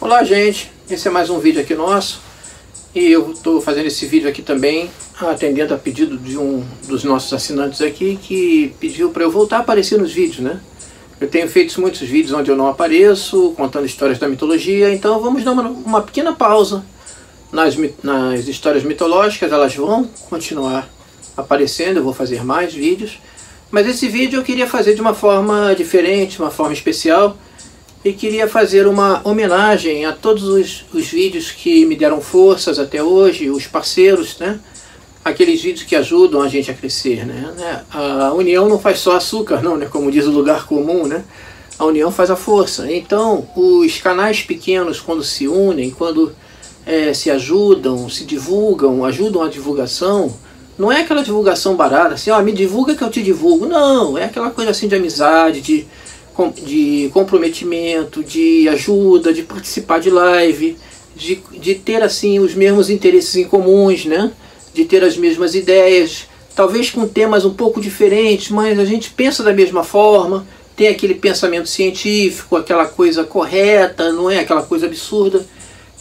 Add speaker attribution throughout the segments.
Speaker 1: Olá gente, esse é mais um vídeo aqui nosso e eu estou fazendo esse vídeo aqui também atendendo a pedido de um dos nossos assinantes aqui que pediu para eu voltar a aparecer nos vídeos, né? Eu tenho feito muitos vídeos onde eu não apareço, contando histórias da mitologia, então vamos dar uma, uma pequena pausa nas, nas histórias mitológicas, elas vão continuar aparecendo, eu vou fazer mais vídeos, mas esse vídeo eu queria fazer de uma forma diferente, uma forma especial, e queria fazer uma homenagem a todos os, os vídeos que me deram forças até hoje, os parceiros, né? aqueles vídeos que ajudam a gente a crescer, né? É, a união não faz só açúcar, não, né? Como diz o lugar comum, né? A união faz a força. Então, os canais pequenos, quando se unem, quando é, se ajudam, se divulgam, ajudam a divulgação, não é aquela divulgação barata, assim, ó, me divulga que eu te divulgo. Não, é aquela coisa assim de amizade, de de comprometimento, de ajuda, de participar de live, de, de ter assim os mesmos interesses em comuns, né? de ter as mesmas ideias, talvez com temas um pouco diferentes, mas a gente pensa da mesma forma, tem aquele pensamento científico, aquela coisa correta, não é aquela coisa absurda.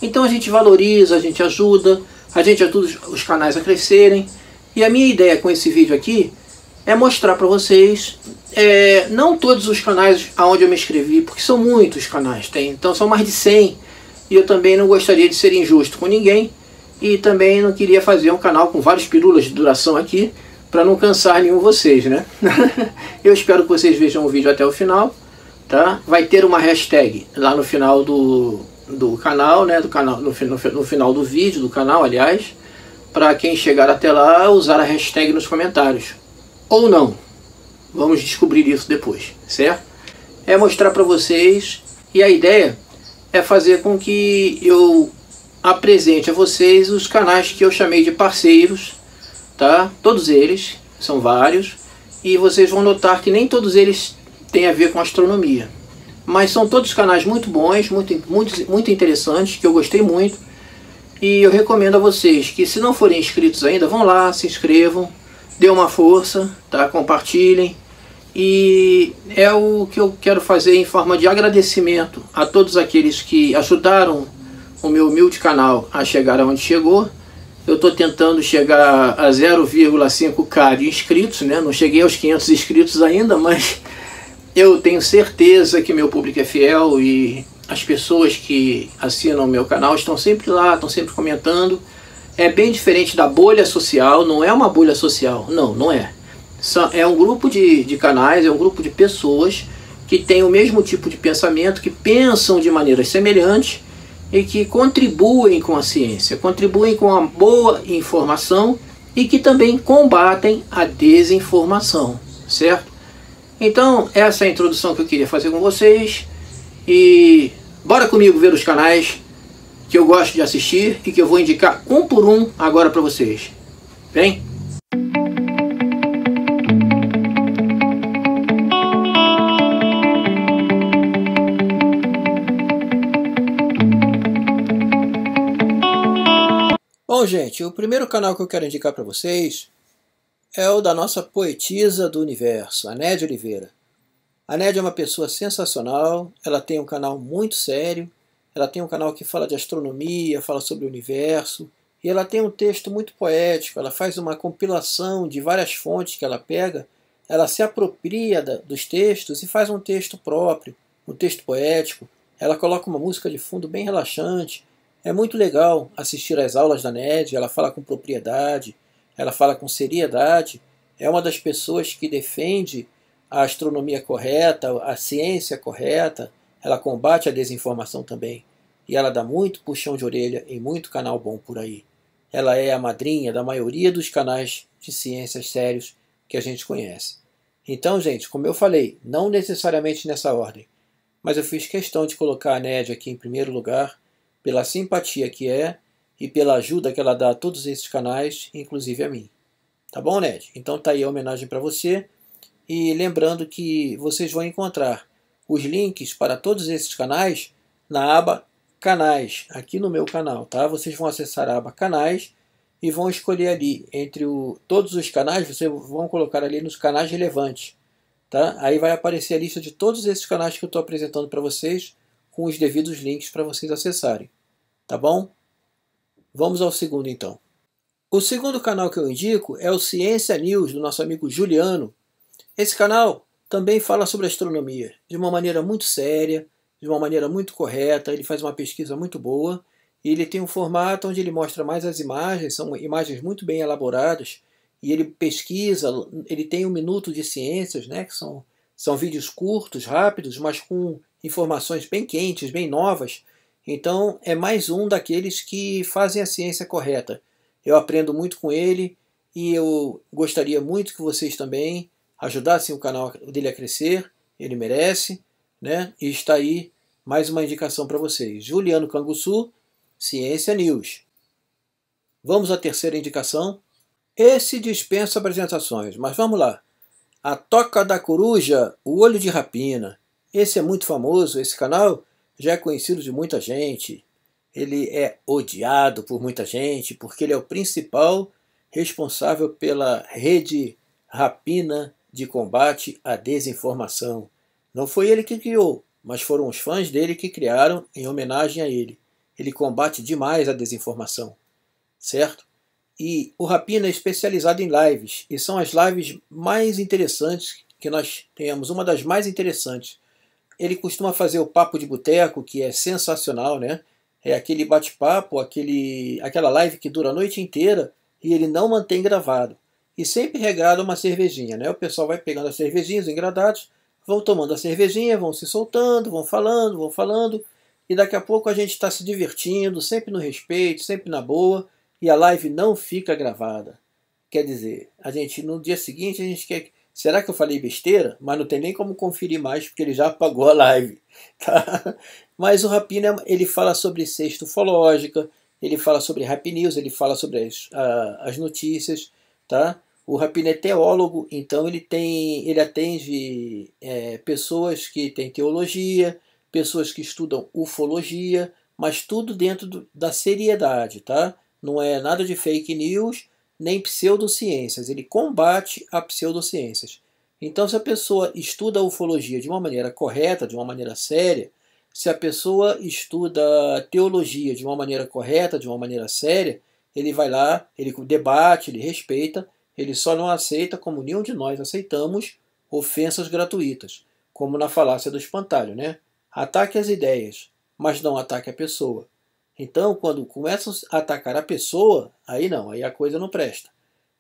Speaker 1: Então a gente valoriza, a gente ajuda, a gente ajuda os canais a crescerem. E a minha ideia com esse vídeo aqui é mostrar para vocês é, não todos os canais aonde eu me inscrevi, porque são muitos canais, tem, então são mais de 100, e eu também não gostaria de ser injusto com ninguém, e também não queria fazer um canal com várias pirulas de duração aqui, para não cansar nenhum vocês, né? eu espero que vocês vejam o vídeo até o final, tá? Vai ter uma hashtag lá no final do, do canal, né? Do canal no, no, no final do vídeo, do canal, aliás, para quem chegar até lá usar a hashtag nos comentários. Ou não, Vamos descobrir isso depois, certo? É mostrar para vocês e a ideia é fazer com que eu apresente a vocês os canais que eu chamei de parceiros, tá? Todos eles, são vários, e vocês vão notar que nem todos eles têm a ver com astronomia. Mas são todos canais muito bons, muito, muito, muito interessantes, que eu gostei muito. E eu recomendo a vocês que, se não forem inscritos ainda, vão lá, se inscrevam, dê uma força, tá? compartilhem. E é o que eu quero fazer em forma de agradecimento a todos aqueles que ajudaram o meu humilde canal a chegar onde chegou. Eu estou tentando chegar a 0,5k de inscritos, né? não cheguei aos 500 inscritos ainda, mas eu tenho certeza que meu público é fiel e as pessoas que assinam o meu canal estão sempre lá, estão sempre comentando é bem diferente da bolha social, não é uma bolha social, não, não é. É um grupo de, de canais, é um grupo de pessoas que têm o mesmo tipo de pensamento, que pensam de maneiras semelhantes e que contribuem com a ciência, contribuem com a boa informação e que também combatem a desinformação, certo? Então, essa é a introdução que eu queria fazer com vocês e bora comigo ver os canais que eu gosto de assistir e que eu vou indicar um por um agora para vocês. Vem! Bom, gente, o primeiro canal que eu quero indicar para vocês é o da nossa poetisa do universo, a Nédia Oliveira. A Nédia é uma pessoa sensacional, ela tem um canal muito sério, ela tem um canal que fala de astronomia, fala sobre o universo, e ela tem um texto muito poético, ela faz uma compilação de várias fontes que ela pega, ela se apropria dos textos e faz um texto próprio, um texto poético. Ela coloca uma música de fundo bem relaxante. É muito legal assistir às aulas da NED, ela fala com propriedade, ela fala com seriedade. É uma das pessoas que defende a astronomia correta, a ciência correta, ela combate a desinformação também. E ela dá muito puxão de orelha em muito canal bom por aí. Ela é a madrinha da maioria dos canais de ciências sérios que a gente conhece. Então, gente, como eu falei, não necessariamente nessa ordem, mas eu fiz questão de colocar a NED aqui em primeiro lugar, pela simpatia que é e pela ajuda que ela dá a todos esses canais, inclusive a mim. Tá bom, NED? Então tá aí a homenagem para você. E lembrando que vocês vão encontrar os links para todos esses canais na aba Canais, aqui no meu canal, tá? Vocês vão acessar a aba Canais e vão escolher ali entre o, todos os canais, vocês vão colocar ali nos canais relevantes, tá? Aí vai aparecer a lista de todos esses canais que eu estou apresentando para vocês com os devidos links para vocês acessarem, tá bom? Vamos ao segundo então. O segundo canal que eu indico é o Ciência News do nosso amigo Juliano. Esse canal também fala sobre astronomia de uma maneira muito séria, de uma maneira muito correta. Ele faz uma pesquisa muito boa e ele tem um formato onde ele mostra mais as imagens, são imagens muito bem elaboradas. E ele pesquisa, ele tem um minuto de ciências, né, que são, são vídeos curtos, rápidos, mas com informações bem quentes, bem novas. Então é mais um daqueles que fazem a ciência correta. Eu aprendo muito com ele e eu gostaria muito que vocês também ajudassem o canal dele a crescer, ele merece, né? E está aí mais uma indicação para vocês. Juliano Canguçu, Ciência News. Vamos à terceira indicação. Esse dispensa apresentações, mas vamos lá. A Toca da Coruja, o Olho de Rapina. Esse é muito famoso, esse canal já é conhecido de muita gente. Ele é odiado por muita gente porque ele é o principal responsável pela rede rapina de combate à desinformação. Não foi ele que criou, mas foram os fãs dele que criaram em homenagem a ele. Ele combate demais a desinformação, certo? E o Rapina é especializado em lives, e são as lives mais interessantes que nós temos, uma das mais interessantes. Ele costuma fazer o papo de boteco, que é sensacional, né? É aquele bate-papo, aquele, aquela live que dura a noite inteira e ele não mantém gravado. E sempre regrado uma cervejinha, né? O pessoal vai pegando as cervejinhas, os engradados, vão tomando a cervejinha, vão se soltando, vão falando, vão falando. E daqui a pouco a gente está se divertindo, sempre no respeito, sempre na boa. E a live não fica gravada. Quer dizer, a gente no dia seguinte a gente quer. Será que eu falei besteira? Mas não tem nem como conferir mais porque ele já apagou a live, tá? Mas o Rapina é ele fala sobre sexta ufológica, ele fala sobre Rap News, ele fala sobre as, ah, as notícias, tá? O Rapine é teólogo, então ele tem, ele atende é, pessoas que têm teologia, pessoas que estudam ufologia, mas tudo dentro do, da seriedade, tá? Não é nada de fake news nem pseudociências. Ele combate a pseudociências. Então, se a pessoa estuda a ufologia de uma maneira correta, de uma maneira séria, se a pessoa estuda teologia de uma maneira correta, de uma maneira séria, ele vai lá, ele debate, ele respeita, ele só não aceita, como nenhum de nós aceitamos, ofensas gratuitas, como na falácia do espantalho, né? Ataque as ideias, mas não ataque a pessoa. Então, quando começam a atacar a pessoa, aí não, aí a coisa não presta.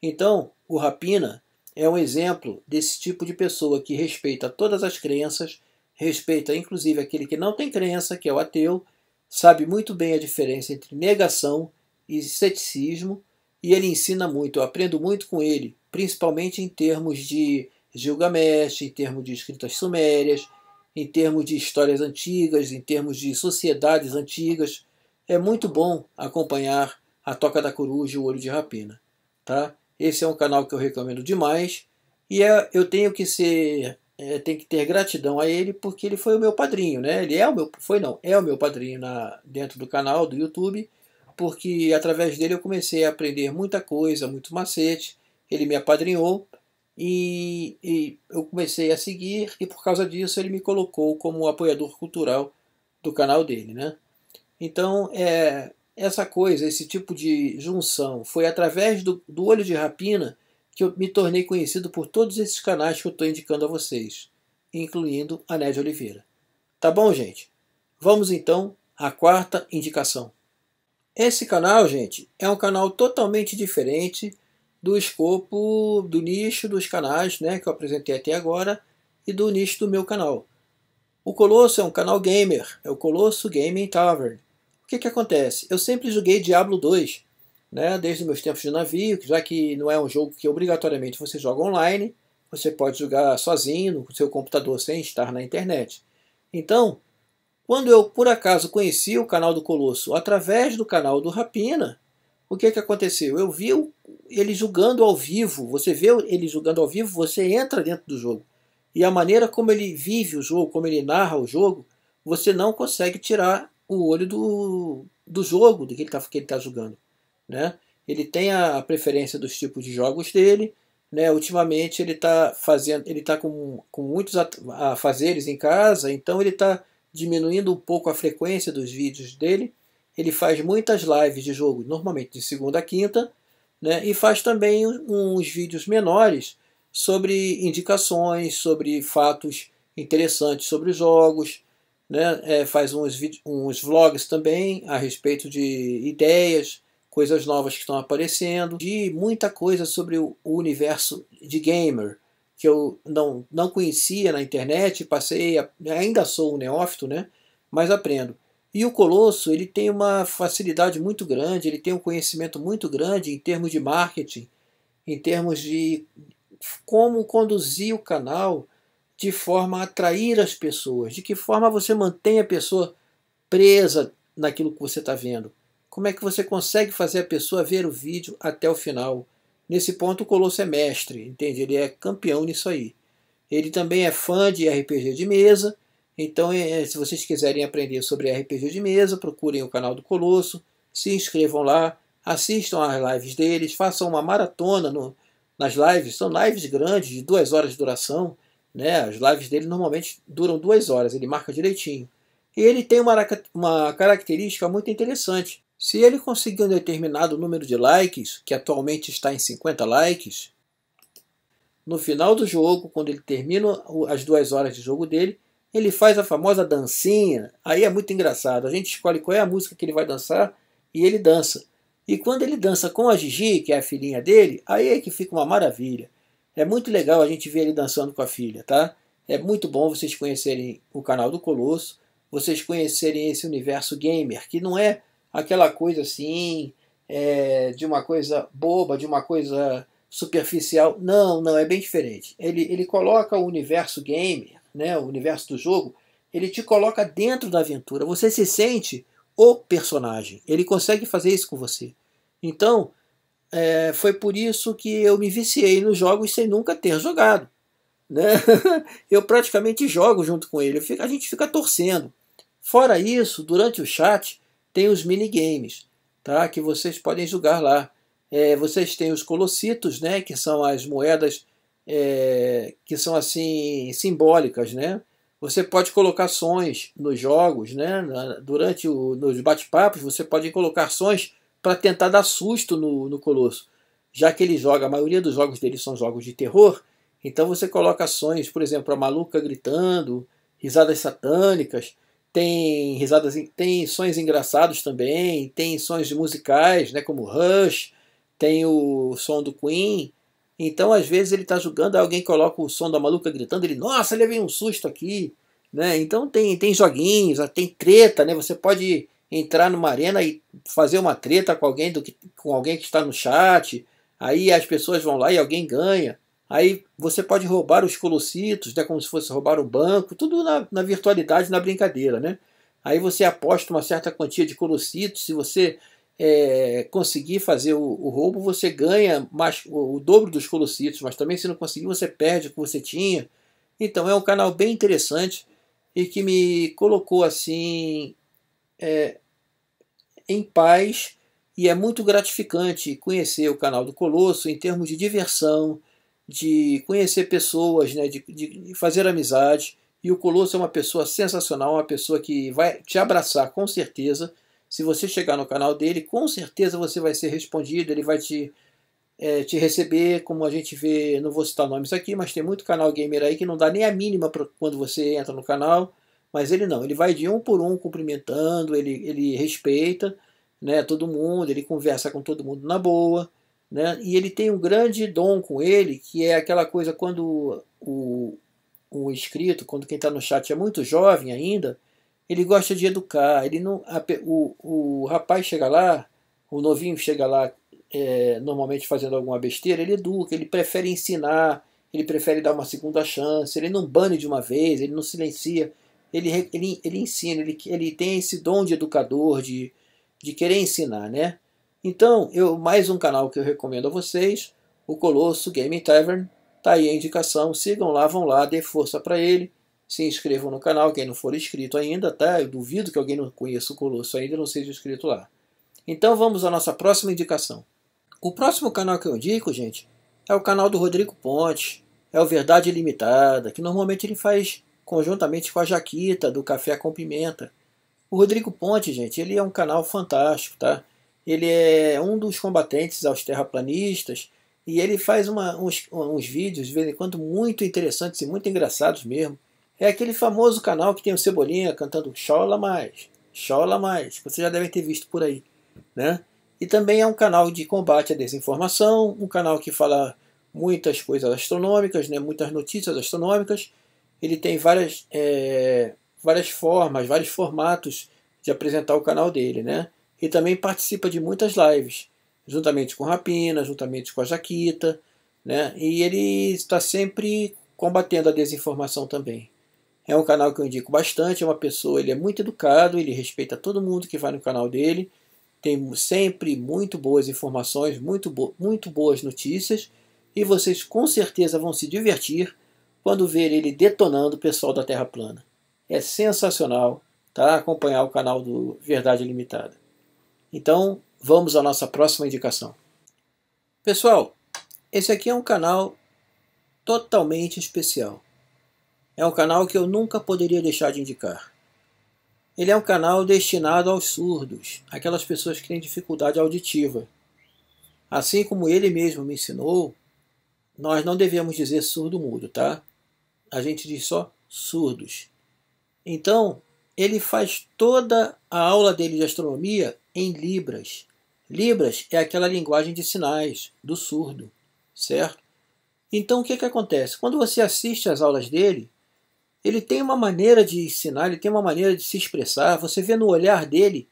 Speaker 1: Então, o Rapina é um exemplo desse tipo de pessoa que respeita todas as crenças, respeita inclusive aquele que não tem crença, que é o ateu, sabe muito bem a diferença entre negação e ceticismo e ele ensina muito, eu aprendo muito com ele, principalmente em termos de Gilgamesh, em termos de escritas sumérias, em termos de histórias antigas, em termos de sociedades antigas. É muito bom acompanhar a Toca da Coruja e o Olho de Rapina. Tá? Esse é um canal que eu recomendo demais e é, eu tenho que ser é, tem que ter gratidão a ele porque ele foi o meu padrinho, né? Ele é o meu, foi não, é o meu padrinho na, dentro do canal do YouTube porque através dele eu comecei a aprender muita coisa, muito macete. Ele me apadrinhou e, e eu comecei a seguir, e por causa disso ele me colocou como apoiador cultural do canal dele. Né? Então, é, essa coisa, esse tipo de junção, foi através do, do Olho de Rapina que eu me tornei conhecido por todos esses canais que eu estou indicando a vocês, incluindo a Nédia Oliveira. Tá bom, gente? Vamos então à quarta indicação. Esse canal, gente, é um canal totalmente diferente do escopo do nicho dos canais né, que eu apresentei até agora e do nicho do meu canal. O Colosso é um canal gamer, é o Colosso Gaming Tavern. O que, que acontece? Eu sempre joguei Diablo 2, né, desde meus tempos de navio, já que não é um jogo que obrigatoriamente você joga online, você pode jogar sozinho no seu computador sem estar na internet. Então, quando eu, por acaso, conheci o canal do Colosso através do canal do Rapina, o que, que aconteceu? Eu vi ele jogando ao vivo. Você vê ele jogando ao vivo, você entra dentro do jogo. E a maneira como ele vive o jogo, como ele narra o jogo, você não consegue tirar o olho do, do jogo do que ele está tá jogando. Né? Ele tem a preferência dos tipos de jogos dele. Né? Ultimamente ele está fazendo, ele está com, com muitos afazeres em casa, então ele está diminuindo um pouco a frequência dos vídeos dele. Ele faz muitas lives de jogo, normalmente de segunda a quinta, né? e faz também uns vídeos menores sobre indicações, sobre fatos interessantes sobre os jogos, né? É, faz uns, uns vlogs também a respeito de ideias, coisas novas que estão aparecendo, de muita coisa sobre o universo de gamer que eu não, não conhecia na internet, passei, a, ainda sou um neófito, né? Mas aprendo. E o Colosso, ele tem uma facilidade muito grande, ele tem um conhecimento muito grande em termos de marketing, em termos de como conduzir o canal de forma a atrair as pessoas, de que forma você mantém a pessoa presa naquilo que você está vendo. Como é que você consegue fazer a pessoa ver o vídeo até o final? Nesse ponto, o Colosso é mestre, entende? Ele é campeão nisso aí. Ele também é fã de RPG de mesa, então é, é, se vocês quiserem aprender sobre RPG de mesa, procurem o canal do Colosso, se inscrevam lá, assistam às lives deles, façam uma maratona no, nas lives. São lives grandes, de duas horas de duração. Né? As lives dele normalmente duram duas horas, ele marca direitinho. E ele tem uma, uma característica muito interessante. Se ele conseguir um determinado número de likes, que atualmente está em 50 likes, no final do jogo, quando ele termina as duas horas de jogo dele, ele faz a famosa dancinha. Aí é muito engraçado. A gente escolhe qual é a música que ele vai dançar e ele dança. E quando ele dança com a Gigi, que é a filhinha dele, aí é que fica uma maravilha. É muito legal a gente ver ele dançando com a filha, tá? É muito bom vocês conhecerem o canal do Colosso, vocês conhecerem esse universo gamer, que não é aquela coisa assim, é, de uma coisa boba, de uma coisa superficial. Não, não, é bem diferente. Ele, ele coloca o universo gamer, né, o universo do jogo, ele te coloca dentro da aventura. Você se sente o personagem. Ele consegue fazer isso com você. Então, é, foi por isso que eu me viciei nos jogos sem nunca ter jogado. Né? eu praticamente jogo junto com ele. Fico, a gente fica torcendo. Fora isso, durante o chat, tem os minigames, tá? que vocês podem jogar lá. É, vocês têm os colossitos, né? que são as moedas é, que são assim simbólicas. Né? Você pode colocar sons nos jogos, né? durante o, nos bate-papos, você pode colocar sons para tentar dar susto no, no colosso. Já que ele joga, a maioria dos jogos dele são jogos de terror, então você coloca sons, por exemplo, a maluca gritando, risadas satânicas tem risadas, tem sons engraçados também, tem sons musicais, né, como Rush, tem o som do Queen. Então, às vezes ele está jogando, alguém coloca o som da maluca gritando, ele, nossa, levei um susto aqui, né? Então tem tem joguinhos, tem treta, né? Você pode entrar numa arena e fazer uma treta com alguém do que, com alguém que está no chat. Aí as pessoas vão lá e alguém ganha. Aí você pode roubar os colossitos, né, como se fosse roubar um banco, tudo na, na virtualidade, na brincadeira. Né? Aí você aposta uma certa quantia de colossitos, se você é, conseguir fazer o, o, roubo, você ganha mais, o, o, dobro dos colossitos, mas também se não conseguir, você perde o que você tinha. Então é um canal bem interessante e que me colocou assim é, em paz e é muito gratificante conhecer o canal do Colosso em termos de diversão, de conhecer pessoas, né, de, de fazer amizade. E o Colosso é uma pessoa sensacional, uma pessoa que vai te abraçar com certeza. Se você chegar no canal dele, com certeza você vai ser respondido, ele vai te, é, te receber, como a gente vê, não vou citar nomes aqui, mas tem muito canal gamer aí que não dá nem a mínima quando você entra no canal. Mas ele não, ele vai de um por um cumprimentando, ele, ele respeita né, todo mundo, ele conversa com todo mundo na boa. Né? E ele tem um grande dom com ele, que é aquela coisa quando o, o inscrito, quando quem está no chat é muito jovem ainda, ele gosta de educar. Ele não, a, o, o rapaz chega lá, o novinho chega lá é, normalmente fazendo alguma besteira, ele educa, ele prefere ensinar, ele prefere dar uma segunda chance, ele não bane de uma vez, ele não silencia, ele, ele, ele ensina, ele, ele tem esse dom de educador, de, de querer ensinar, né? Então, eu mais um canal que eu recomendo a vocês, o Colosso Gaming Tavern. Tá aí a indicação, sigam lá, vão lá, dê força para ele. Se inscrevam no canal, quem não for inscrito ainda, tá? Eu duvido que alguém não conheça o Colosso ainda não seja inscrito lá. Então vamos à nossa próxima indicação. O próximo canal que eu indico, gente, é o canal do Rodrigo Ponte, é o Verdade Limitada, que normalmente ele faz conjuntamente com a Jaquita, do Café com Pimenta. O Rodrigo Ponte, gente, ele é um canal fantástico, tá? ele é um dos combatentes aos terraplanistas e ele faz uma, uns, uns vídeos de vez em quando muito interessantes e muito engraçados mesmo. É aquele famoso canal que tem o Cebolinha cantando Chola Mais, Chola Mais, que vocês já devem ter visto por aí. Né? E também é um canal de combate à desinformação, um canal que fala muitas coisas astronômicas, né? muitas notícias astronômicas. Ele tem várias, é, várias formas, vários formatos de apresentar o canal dele. Né? e também participa de muitas lives, juntamente com Rapina, juntamente com a Jaquita, né? E ele está sempre combatendo a desinformação também. É um canal que eu indico bastante, é uma pessoa, ele é muito educado, ele respeita todo mundo que vai no canal dele, tem sempre muito boas informações, muito, bo muito boas notícias, e vocês com certeza vão se divertir quando ver ele detonando o pessoal da Terra plana. É sensacional, tá? Acompanhar o canal do Verdade Limitada. Então, vamos à nossa próxima indicação. Pessoal, esse aqui é um canal totalmente especial. É um canal que eu nunca poderia deixar de indicar. Ele é um canal destinado aos surdos, aquelas pessoas que têm dificuldade auditiva. Assim como ele mesmo me ensinou, nós não devemos dizer surdo-mudo, tá? A gente diz só surdos. Então, ele faz toda a aula dele de astronomia em Libras. Libras é aquela linguagem de sinais, do surdo, certo? Então o que, que acontece? Quando você assiste às aulas dele, ele tem uma maneira de ensinar, ele tem uma maneira de se expressar, você vê no olhar dele,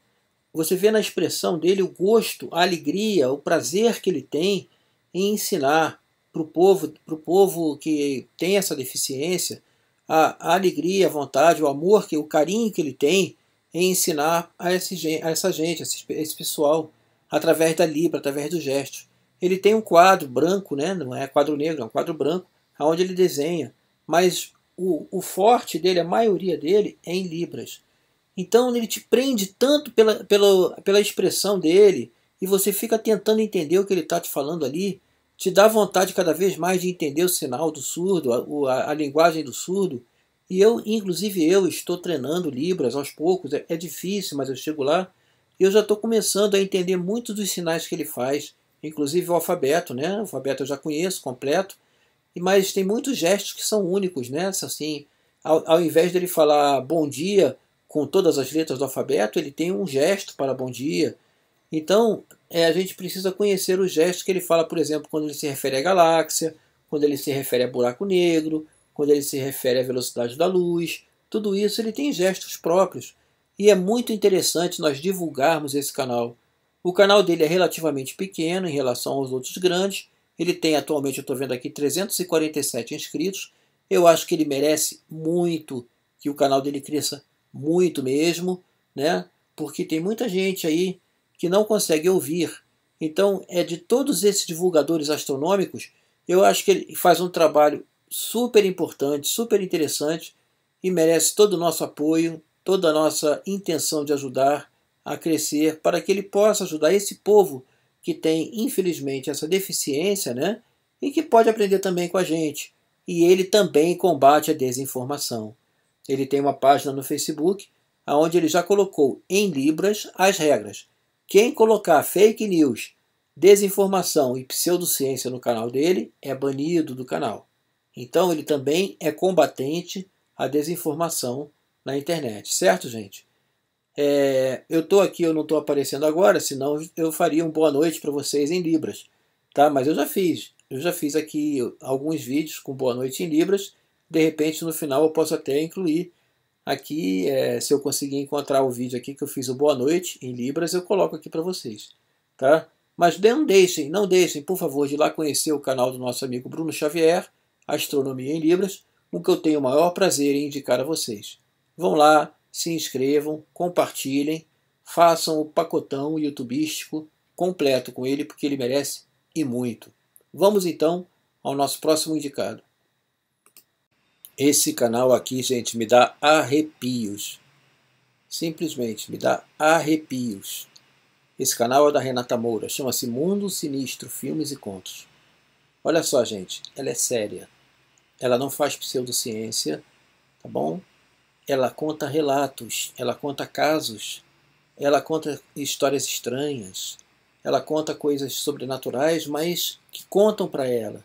Speaker 1: você vê na expressão dele o gosto, a alegria, o prazer que ele tem em ensinar para o povo, povo que tem essa deficiência, a alegria, a vontade, o amor, que o carinho que ele tem em ensinar a, esse, a essa gente, a esse, esse, pessoal, através da Libra, através do gesto. Ele tem um quadro branco, né? não é quadro negro, é um quadro branco, onde ele desenha, mas o, o forte dele, a maioria dele, é em Libras. Então ele te prende tanto pela, pela, pela expressão dele e você fica tentando entender o que ele está te falando ali te dá vontade cada vez mais de entender o sinal do surdo, a, a, a linguagem do surdo. E eu, inclusive eu, estou treinando Libras aos poucos, é, é difícil, mas eu chego lá. E eu já estou começando a entender muitos dos sinais que ele faz, inclusive o alfabeto, né? O alfabeto eu já conheço completo, mas tem muitos gestos que são únicos, né? Assim, ao, ao invés dele falar bom dia com todas as letras do alfabeto, ele tem um gesto para bom dia. Então, é, a gente precisa conhecer os gestos que ele fala, por exemplo, quando ele se refere à galáxia, quando ele se refere a buraco negro, quando ele se refere à velocidade da luz. Tudo isso ele tem gestos próprios. E é muito interessante nós divulgarmos esse canal. O canal dele é relativamente pequeno em relação aos outros grandes. Ele tem atualmente, eu estou vendo aqui, 347 inscritos. Eu acho que ele merece muito que o canal dele cresça muito mesmo, né? Porque tem muita gente aí que não consegue ouvir. Então, é de todos esses divulgadores astronômicos, eu acho que ele faz um trabalho super importante, super interessante e merece todo o nosso apoio, toda a nossa intenção de ajudar a crescer para que ele possa ajudar esse povo que tem, infelizmente, essa deficiência, né? E que pode aprender também com a gente. E ele também combate a desinformação. Ele tem uma página no Facebook onde ele já colocou em libras as regras. Quem colocar fake news, desinformação e pseudociência no canal dele é banido do canal. Então ele também é combatente à desinformação na internet, certo, gente? É, eu estou aqui, eu não estou aparecendo agora, senão eu faria um boa noite para vocês em Libras, tá? Mas eu já fiz, eu já fiz aqui alguns vídeos com boa noite em Libras. De repente, no final, eu posso até incluir Aqui, é, se eu conseguir encontrar o vídeo aqui que eu fiz o Boa Noite em Libras, eu coloco aqui para vocês, tá? Mas não deixem, não deixem, por favor, de ir lá conhecer o canal do nosso amigo Bruno Xavier, Astronomia em Libras, o que eu tenho o maior prazer em indicar a vocês. Vão lá, se inscrevam, compartilhem, façam o pacotão youtubístico completo com ele, porque ele merece e muito. Vamos então ao nosso próximo indicado. Esse canal aqui, gente, me dá arrepios. Simplesmente me dá arrepios. Esse canal é da Renata Moura, chama-se Mundo Sinistro Filmes e Contos. Olha só, gente, ela é séria. Ela não faz pseudociência, tá bom? Ela conta relatos, ela conta casos, ela conta histórias estranhas, ela conta coisas sobrenaturais, mas que contam para ela.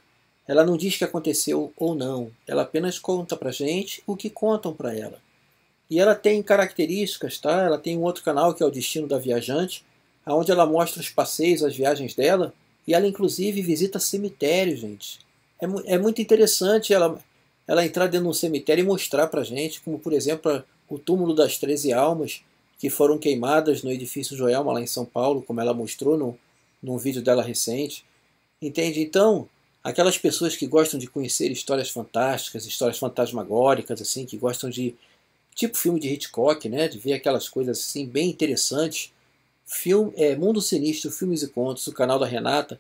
Speaker 1: Ela não diz que aconteceu ou não, ela apenas conta para gente o que contam para ela. E ela tem características, tá? Ela tem um outro canal que é o Destino da Viajante, aonde ela mostra os passeios, as viagens dela, e ela inclusive visita cemitérios, gente. É, é muito interessante ela, ela entrar dentro de um cemitério e mostrar para gente, como por exemplo o túmulo das 13 almas que foram queimadas no edifício Joelma lá em São Paulo, como ela mostrou no, num vídeo dela recente. Entende? Então, aquelas pessoas que gostam de conhecer histórias fantásticas, histórias fantasmagóricas, assim, que gostam de tipo filme de Hitchcock, né, de ver aquelas coisas assim bem interessantes. Filme, é, Mundo Sinistro, filmes e contos, o canal da Renata,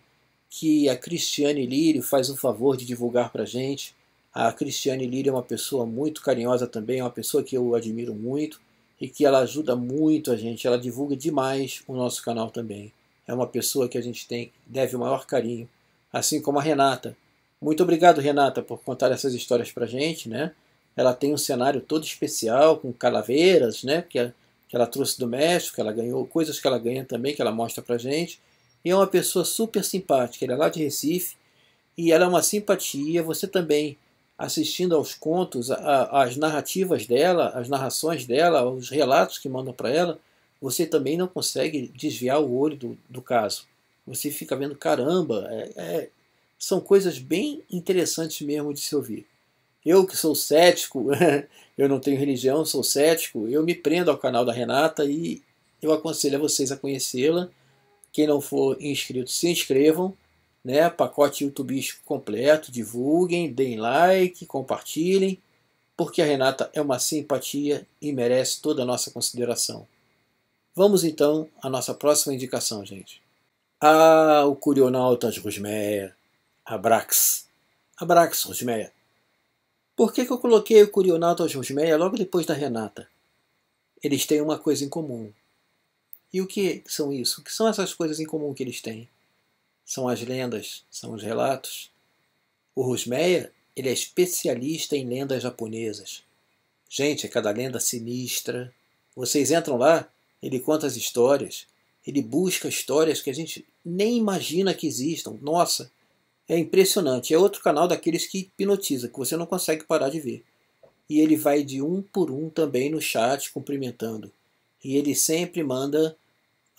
Speaker 1: que a Cristiane Lírio faz um favor de divulgar para gente. A Cristiane Lírio é uma pessoa muito carinhosa também, é uma pessoa que eu admiro muito e que ela ajuda muito a gente, ela divulga demais o nosso canal também. É uma pessoa que a gente tem, deve o maior carinho assim como a Renata. Muito obrigado, Renata, por contar essas histórias a gente, né? Ela tem um cenário todo especial, com calaveiras, né? Que, que ela trouxe do México, que ela ganhou, coisas que ela ganha também, que ela mostra a gente. E é uma pessoa super simpática, ela é lá de Recife, e ela é uma simpatia. Você também, assistindo aos contos, às narrativas dela, às narrações dela, aos relatos que mandam para ela, você também não consegue desviar o olho do, do caso. Você fica vendo, caramba, é, é, são coisas bem interessantes mesmo de se ouvir. Eu que sou cético, eu não tenho religião, sou cético, eu me prendo ao canal da Renata e eu aconselho a vocês a conhecê-la. Quem não for inscrito, se inscrevam. Né? Pacote youtubístico completo, divulguem, deem like, compartilhem, porque a Renata é uma simpatia e merece toda a nossa consideração. Vamos então à nossa próxima indicação, gente. Ah, ao Curionautas Rosmeia, Abrax, Abrax Rosmeia. Por que, que eu coloquei o Curionautas Rosmeia logo depois da Renata? Eles têm uma coisa em comum. E o que são isso? O que são essas coisas em comum que eles têm? São as lendas, são os relatos. O Rosmeia, ele é especialista em lendas japonesas. Gente, é cada lenda sinistra. Vocês entram lá, ele conta as histórias. Ele busca histórias que a gente nem imagina que existam. Nossa, é impressionante. É outro canal daqueles que hipnotiza, que você não consegue parar de ver. E ele vai de um por um também no chat, cumprimentando. E ele sempre manda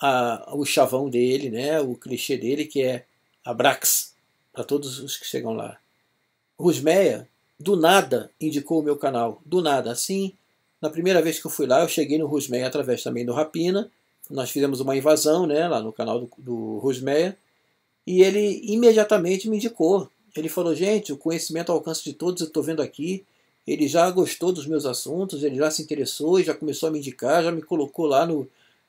Speaker 1: a, o chavão dele, né, o clichê dele, que é Abrax, para todos os que chegam lá. Rusmeia, do nada, indicou o meu canal. Do nada, assim. Na primeira vez que eu fui lá, eu cheguei no Rusmeia através também do Rapina nós fizemos uma invasão né, lá no canal do, do Rusmeia, e ele imediatamente me indicou. Ele falou, gente, o conhecimento ao alcance de todos, eu estou vendo aqui, ele já gostou dos meus assuntos, ele já se interessou e já começou a me indicar, já me colocou lá no,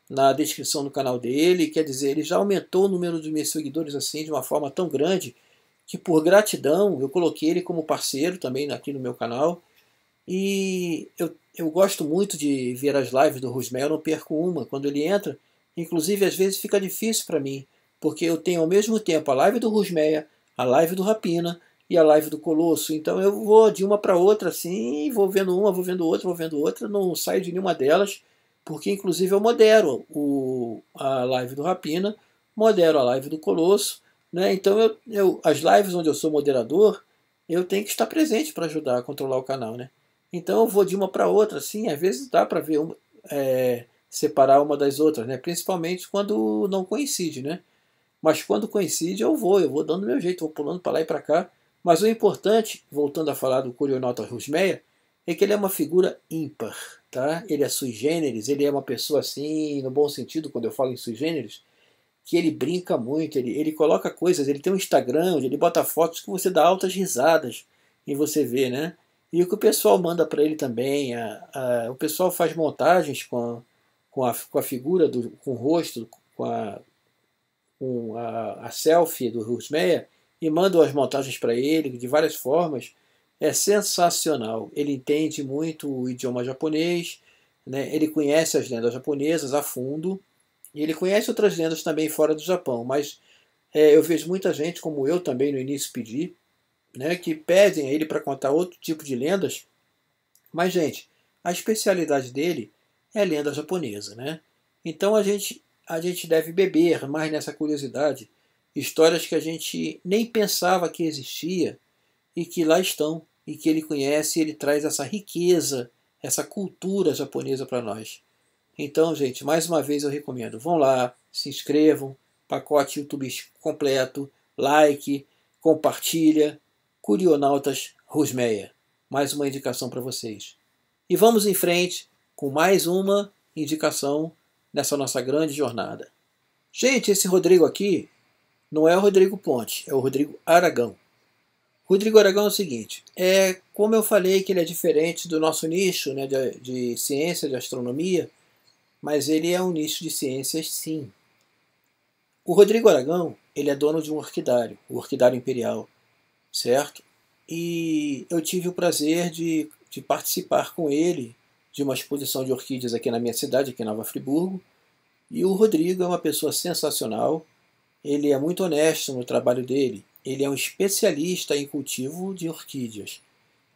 Speaker 1: na descrição do canal dele, quer dizer, ele já aumentou o número de meus seguidores assim de uma forma tão grande que por gratidão eu coloquei ele como parceiro também aqui no meu canal. E eu eu gosto muito de ver as lives do Rusmel, não perco uma. Quando ele entra, inclusive às vezes fica difícil para mim, porque eu tenho ao mesmo tempo a live do Rusmeia, a live do Rapina e a live do Colosso. Então eu vou de uma para outra assim, vou vendo uma, vou vendo outra, vou vendo outra, não saio de nenhuma delas, porque inclusive eu modero o, a live do Rapina, modero a live do Colosso, né? Então eu, eu as lives onde eu sou moderador, eu tenho que estar presente para ajudar a controlar o canal, né? Então eu vou de uma para outra, assim, às vezes dá para ver uma, é, separar uma das outras, né? Principalmente quando não coincide, né? Mas quando coincide eu vou, eu vou dando meu jeito, vou pulando para lá e para cá. Mas o importante, voltando a falar do Curionauta Rusmeia, é que ele é uma figura ímpar, tá? Ele é sui generis, ele é uma pessoa assim, no bom sentido, quando eu falo em sui generis, que ele brinca muito, ele, ele coloca coisas, ele tem um Instagram, ele bota fotos que você dá altas risadas em você ver, né? E o que o pessoal manda para ele também, a, a, o pessoal faz montagens com, com, a, com a figura, do, com o rosto, com a, com a, a selfie do Rusmeia e manda as montagens para ele de várias formas. É sensacional. Ele entende muito o idioma japonês, né? ele conhece as lendas japonesas a fundo e ele conhece outras lendas também fora do Japão, mas é, eu vejo muita gente, como eu também no início pedi, né, que pedem a ele para contar outro tipo de lendas. Mas, gente, a especialidade dele é lenda japonesa. Né? Então a gente, a gente deve beber mais nessa curiosidade histórias que a gente nem pensava que existia e que lá estão, e que ele conhece, e ele traz essa riqueza, essa cultura japonesa para nós. Então, gente, mais uma vez eu recomendo. Vão lá, se inscrevam, pacote YouTube completo, like, compartilha, Curionautas Rosmeia. Mais uma indicação para vocês. E vamos em frente com mais uma indicação nessa nossa grande jornada. Gente, esse Rodrigo aqui não é o Rodrigo Ponte, é o Rodrigo Aragão. Rodrigo Aragão é o seguinte: é como eu falei que ele é diferente do nosso nicho né, de, de ciência, de astronomia, mas ele é um nicho de ciências sim. O Rodrigo Aragão ele é dono de um orquidário, o Orquidário Imperial, certo? E eu tive o prazer de, de participar com ele de uma exposição de orquídeas aqui na minha cidade, aqui em Nova Friburgo. E o Rodrigo é uma pessoa sensacional, ele é muito honesto no trabalho dele. Ele é um especialista em cultivo de orquídeas,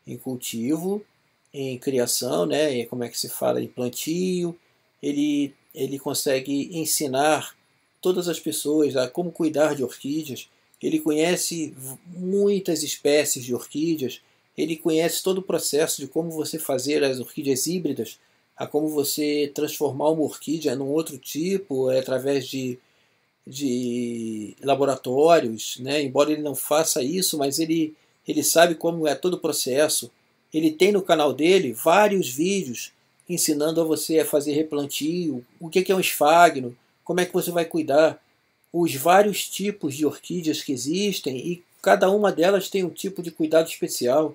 Speaker 1: em cultivo, em criação, né? E como é que se fala, em plantio. Ele, ele consegue ensinar todas as pessoas a como cuidar de orquídeas ele conhece muitas espécies de orquídeas, ele conhece todo o processo de como você fazer as orquídeas híbridas, a como você transformar uma orquídea num outro tipo é, através de, de laboratórios, né? embora ele não faça isso, mas ele, ele sabe como é todo o processo. Ele tem no canal dele vários vídeos ensinando a você a fazer replantio, o que é um esfagno, como é que você vai cuidar os vários tipos de orquídeas que existem e cada uma delas tem um tipo de cuidado especial.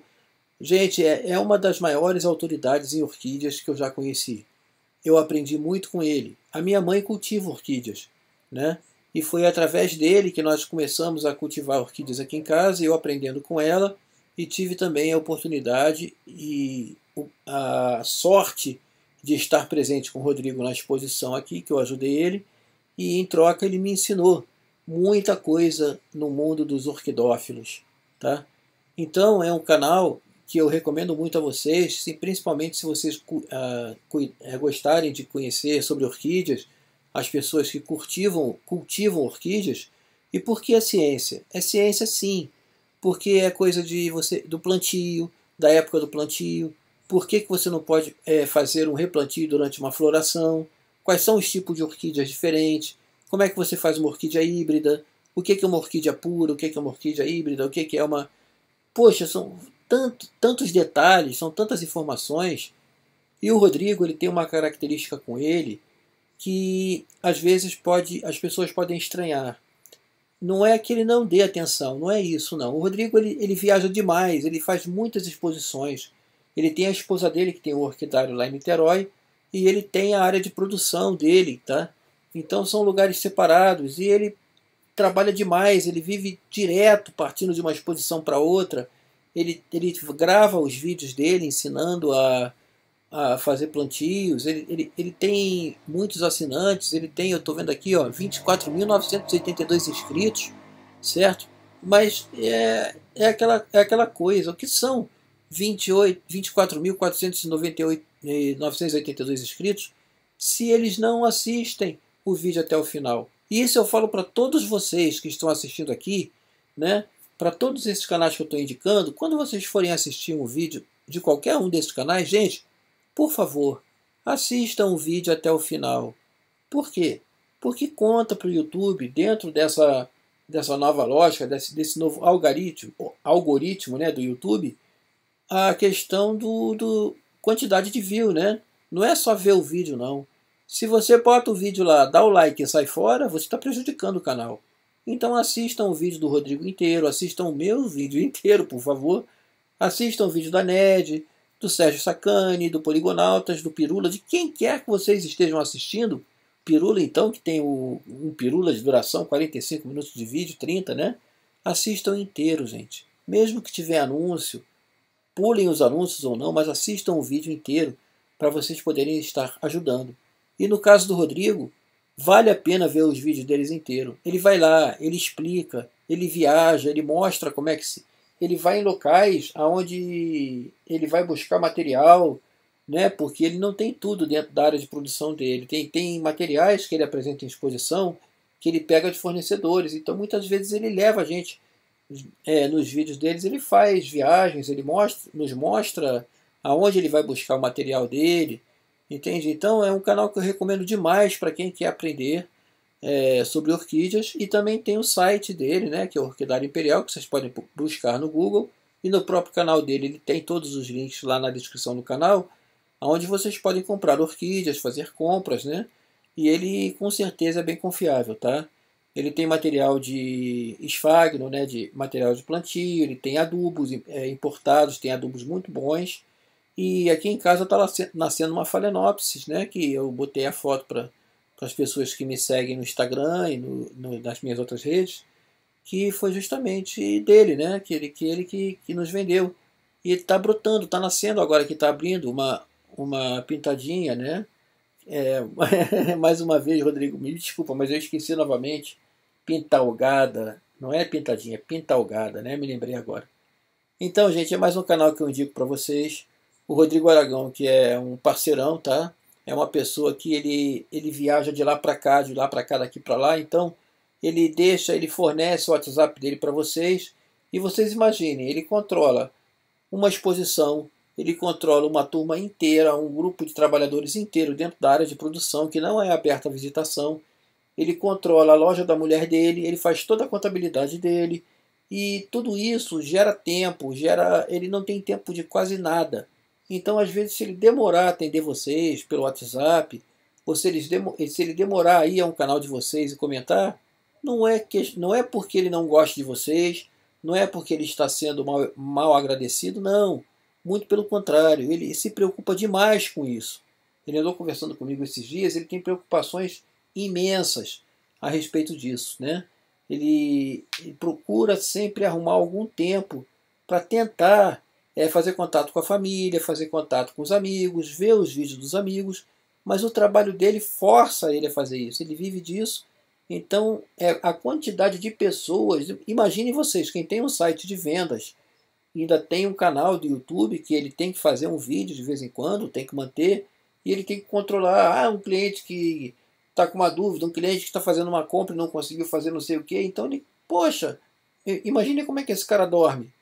Speaker 1: Gente, é, é, uma das maiores autoridades em orquídeas que eu já conheci. Eu aprendi muito com ele. A minha mãe cultiva orquídeas, né? E foi através dele que nós começamos a cultivar orquídeas aqui em casa, eu aprendendo com ela e tive também a oportunidade e a sorte de estar presente com o Rodrigo na exposição aqui, que eu ajudei ele, e em troca ele me ensinou muita coisa no mundo dos orquidófilos, tá? Então é um canal que eu recomendo muito a vocês, se, principalmente se vocês uh, gostarem de conhecer sobre orquídeas, as pessoas que cultivam, cultivam orquídeas. E por que a ciência? É ciência sim, porque é coisa de você do plantio, da época do plantio, por que, que você não pode é, fazer um replantio durante uma floração, quais são os tipos de orquídeas diferentes, como é que você faz uma orquídea híbrida, o que é uma orquídea pura, o que é uma orquídea híbrida, o que é uma. Poxa, são tanto, tantos detalhes, são tantas informações. E o Rodrigo ele tem uma característica com ele que às vezes pode, as pessoas podem estranhar. Não é que ele não dê atenção, não é isso não. O Rodrigo ele, ele viaja demais, ele faz muitas exposições. Ele tem a esposa dele que tem um orquidário lá em Niterói, e ele tem a área de produção dele, tá? Então são lugares separados e ele trabalha demais, ele vive direto partindo de uma exposição para outra. Ele, ele grava os vídeos dele ensinando a, a fazer plantios. Ele, ele, ele tem muitos assinantes. Ele tem, eu estou vendo aqui, ó, 24.982 inscritos, certo? Mas é, é, aquela, é aquela coisa. O que são 28, 24.498 982 inscritos, se eles não assistem o vídeo até o final. E isso eu falo para todos vocês que estão assistindo aqui, né? Para todos esses canais que eu estou indicando, quando vocês forem assistir um vídeo de qualquer um desses canais, gente, por favor, assistam o vídeo até o final. Por quê? Porque conta para o YouTube, dentro dessa, dessa nova lógica, desse, desse novo algoritmo, algoritmo né, do YouTube, a questão do, do, quantidade de view, né? Não é só ver o vídeo, não. Se você bota o vídeo lá, dá o like e sai fora, você está prejudicando o canal. Então assistam o vídeo do Rodrigo inteiro, assistam o meu vídeo inteiro, por favor. Assistam o vídeo da Ned, do Sérgio Sacani, do Poligonautas, do Pirula, de quem quer que vocês estejam assistindo. Pirula, então, que tem o, um Pirula de duração 45 minutos de vídeo, 30, né? Assistam inteiro, gente. Mesmo que tiver anúncio, pulem os anúncios ou não, mas assistam o vídeo inteiro para vocês poderem estar ajudando. E no caso do Rodrigo, vale a pena ver os vídeos deles inteiro. Ele vai lá, ele explica, ele viaja, ele mostra como é que se ele vai em locais aonde ele vai buscar material, né? Porque ele não tem tudo dentro da área de produção dele. Tem, tem materiais que ele apresenta em exposição que ele pega de fornecedores. Então muitas vezes ele leva a gente é, nos vídeos deles, ele faz viagens, ele mostra, nos mostra aonde ele vai buscar o material dele, entende? Então é um canal que eu recomendo demais para quem quer aprender é, sobre orquídeas e também tem o site dele, né, que é o Orquidário Imperial, que vocês podem buscar no Google e no próprio canal dele ele tem todos os links lá na descrição do canal, onde vocês podem comprar orquídeas, fazer compras, né? E ele com certeza é bem confiável, tá? Ele tem material de esfagno, né, de material de plantio, ele tem adubos eh, importados, tem adubos muito bons. E aqui em casa está nascendo uma phalaenopsis, né, que eu botei a foto para as pessoas que me seguem no Instagram e no, no, nas minhas outras redes, que foi justamente dele, né, que ele que, ele que, que nos vendeu. E está brotando, está nascendo agora que está abrindo uma, uma pintadinha, né? É, mais uma vez, Rodrigo, me desculpa, mas eu esqueci novamente Pintalgada. Não é pintadinha, é pintalgada, né? Me lembrei agora. Então, gente, é mais um canal que eu indico para vocês. O Rodrigo Aragão, que é um parceirão, tá? É uma pessoa que ele, ele viaja de lá para cá, de lá para cá, daqui para lá. Então, ele deixa, ele fornece o WhatsApp dele para vocês. E vocês imaginem, ele controla uma exposição, ele controla uma turma inteira, um grupo de trabalhadores inteiro dentro da área de produção que não é aberta à visitação ele controla a loja da mulher dele, ele faz toda a contabilidade dele e tudo isso gera tempo, gera, ele não tem tempo de quase nada. Então, às vezes, se ele demorar a atender vocês pelo WhatsApp, ou se ele, se ele demorar a ir a um canal de vocês e comentar, não é, que, não é porque ele não gosta de vocês, não é porque ele está sendo mal, mal agradecido, não. Muito pelo contrário, ele se preocupa demais com isso. Ele andou conversando comigo esses dias, ele tem preocupações imensas a respeito disso. Né? Ele, ele procura sempre arrumar algum tempo para tentar é, fazer contato com a família, fazer contato com os amigos, ver os vídeos dos amigos, mas o trabalho dele força ele a fazer isso, ele vive disso. Então, é, a quantidade de pessoas, imagine vocês, quem tem um site de vendas, ainda tem um canal do YouTube que ele tem que fazer um vídeo de vez em quando, tem que manter, e ele tem que controlar ah, um cliente que está com uma dúvida, um cliente que está fazendo uma compra e não conseguiu fazer não sei o que, então ele, poxa, imagine como é que esse cara dorme.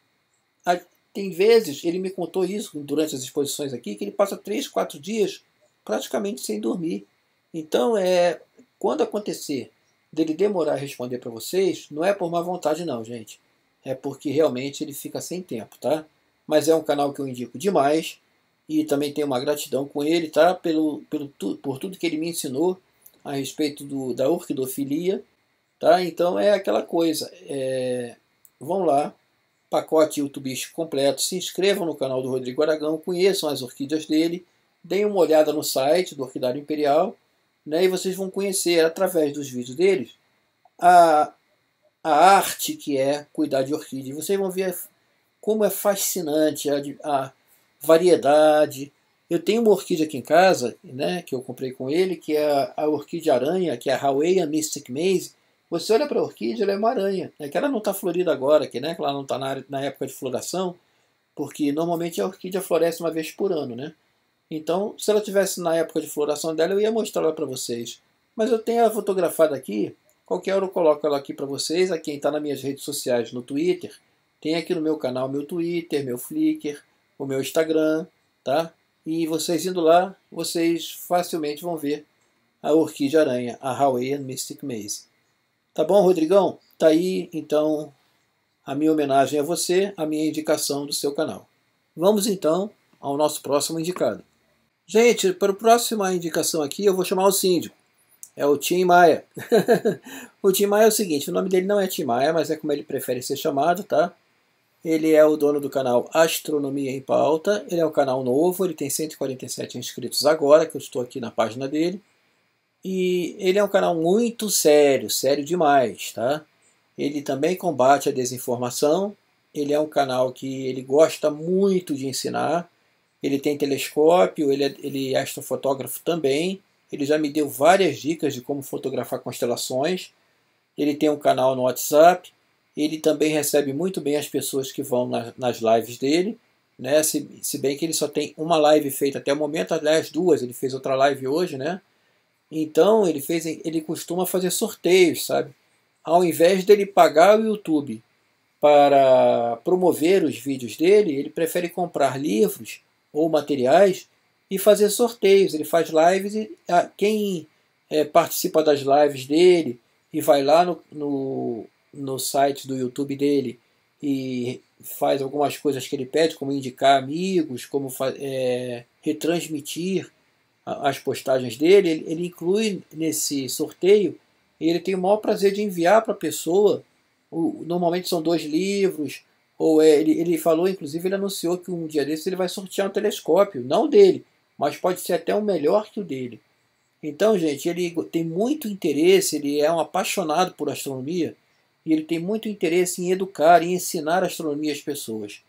Speaker 1: Tem vezes, ele me contou isso durante as exposições aqui, que ele passa 3, 4 dias praticamente sem dormir. Então, é, quando acontecer dele demorar a responder para vocês, não é por má vontade não, gente. É porque realmente ele fica sem tempo, tá? Mas é um canal que eu indico demais e também tenho uma gratidão com ele, tá? Pelo, pelo, por tudo que ele me ensinou a respeito do, da orquidofilia. Tá? Então é aquela coisa. É, vão lá, pacote YouTube completo, se inscrevam no canal do Rodrigo Aragão, conheçam as orquídeas dele, deem uma olhada no site do Orquidário Imperial, né, e vocês vão conhecer através dos vídeos deles a, a arte que é cuidar de orquídea. Vocês vão ver como é fascinante a, a variedade, eu tenho uma orquídea aqui em casa, né, que eu comprei com ele, que é a orquídea aranha, que é a Hawaiian Mystic Maze. Você olha para a orquídea, ela é uma aranha. É que ela não está florida agora, que, né, que ela não está na, na época de floração, porque normalmente a orquídea floresce uma vez por ano, né? Então, se ela tivesse na época de floração dela, eu ia mostrar ela para vocês. Mas eu tenho ela fotografada aqui, qualquer hora eu coloco ela aqui para vocês, a quem está nas minhas redes sociais, no Twitter, tem aqui no meu canal meu Twitter, meu Flickr, o meu Instagram, tá? E vocês indo lá, vocês facilmente vão ver a Orquídea Aranha, a Hawaiian Mystic Maze. Tá bom, Rodrigão? Tá aí, então, a minha homenagem a você, a minha indicação do seu canal. Vamos, então, ao nosso próximo indicado. Gente, para a próxima indicação aqui, eu vou chamar o síndico. É o Tim Maia. o Tim Maia é o seguinte, o nome dele não é Tim Maia, mas é como ele prefere ser chamado, tá? Ele é o dono do canal Astronomia em Pauta. Ele é um canal novo, ele tem 147 inscritos agora, que eu estou aqui na página dele. E ele é um canal muito sério, sério demais, tá? Ele também combate a desinformação. Ele é um canal que ele gosta muito de ensinar. Ele tem telescópio, ele é, ele é astrofotógrafo também. Ele já me deu várias dicas de como fotografar constelações. Ele tem um canal no WhatsApp ele também recebe muito bem as pessoas que vão na, nas lives dele, né? Se, se, bem que ele só tem uma live feita até o momento, aliás, duas, ele fez outra live hoje, né? Então ele fez, ele costuma fazer sorteios, sabe? Ao invés dele pagar o YouTube para promover os vídeos dele, ele prefere comprar livros ou materiais e fazer sorteios. Ele faz lives e ah, quem é, participa das lives dele e vai lá no, no no site do YouTube dele e faz algumas coisas que ele pede, como indicar amigos, como é, retransmitir as postagens dele, ele, ele, inclui nesse sorteio e ele tem o maior prazer de enviar para a pessoa. O, normalmente são dois livros, ou é, ele, ele falou, inclusive, ele anunciou que um dia desses ele vai sortear um telescópio, não dele, mas pode ser até um melhor que o dele. Então, gente, ele tem muito interesse, ele é um apaixonado por astronomia e ele tem muito interesse em educar e ensinar astronomia às pessoas,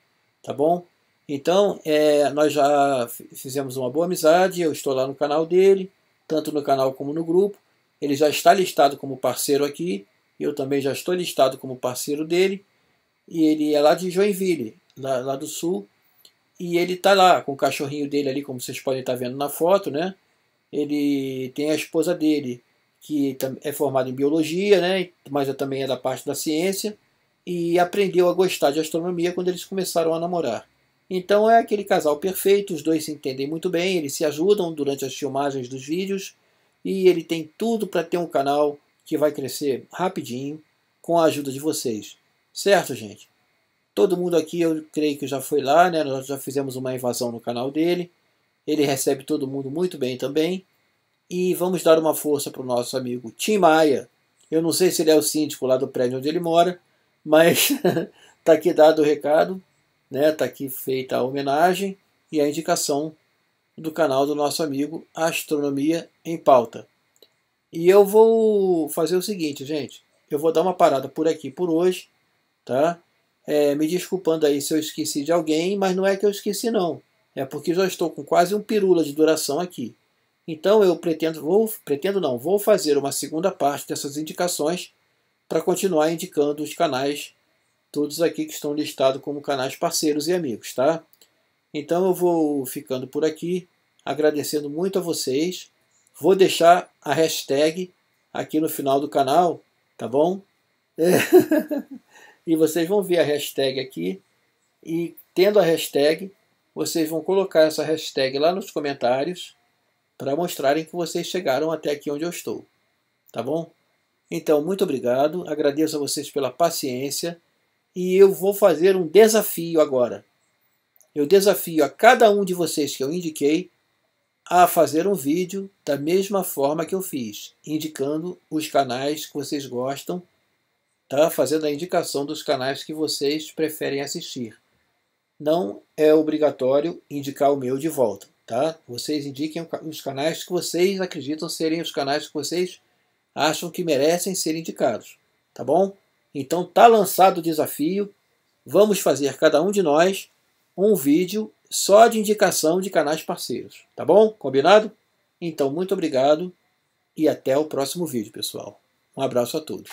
Speaker 1: tá bom? Então, é, nós já fizemos uma boa amizade, eu estou lá no canal dele, tanto no canal como no grupo. Ele já está listado como parceiro aqui, eu também já estou listado como parceiro dele. E ele é lá de Joinville, lá, lá do sul, e ele está lá com o cachorrinho dele ali, como vocês podem estar tá vendo na foto, né? Ele tem a esposa dele, que é formado em biologia, né, mas também é da parte da ciência, e aprendeu a gostar de astronomia quando eles começaram a namorar. Então é aquele casal perfeito, os dois se entendem muito bem, eles se ajudam durante as filmagens dos vídeos e ele tem tudo para ter um canal que vai crescer rapidinho com a ajuda de vocês. Certo, gente? Todo mundo aqui eu creio que já foi lá, né? Nós já fizemos uma invasão no canal dele. Ele recebe todo mundo muito bem também. E vamos dar uma força para o nosso amigo Tim Maia. Eu não sei se ele é o síndico lá do prédio onde ele mora, mas está aqui dado o recado, está né? Tá aqui feita a homenagem e a indicação do canal do nosso amigo Astronomia em Pauta. E eu vou fazer o seguinte, gente. Eu vou dar uma parada por aqui por hoje, tá? É, me desculpando aí se eu esqueci de alguém, mas não é que eu esqueci não. É porque já estou com quase um pirula de duração aqui. Então eu pretendo, vou, pretendo não, vou fazer uma segunda parte dessas indicações para continuar indicando os canais, todos aqui que estão listados como canais parceiros e amigos, tá? Então eu vou ficando por aqui, agradecendo muito a vocês. Vou deixar a hashtag aqui no final do canal, tá bom? É. e vocês vão ver a hashtag aqui. E tendo a hashtag, vocês vão colocar essa hashtag lá nos comentários para mostrarem que vocês chegaram até aqui onde eu estou. Tá bom? Então, muito obrigado, agradeço a vocês pela paciência e eu vou fazer um desafio agora. Eu desafio a cada um de vocês que eu indiquei a fazer um vídeo da mesma forma que eu fiz, indicando os canais que vocês gostam, tá? Fazendo a indicação dos canais que vocês preferem assistir. Não é obrigatório indicar o meu de volta. Tá? Vocês indiquem os canais que vocês acreditam serem os canais que vocês acham que merecem ser indicados, tá bom? Então tá lançado o desafio. Vamos fazer cada um de nós um vídeo só de indicação de canais parceiros, tá bom? Combinado? Então muito obrigado e até o próximo vídeo, pessoal. Um abraço a todos.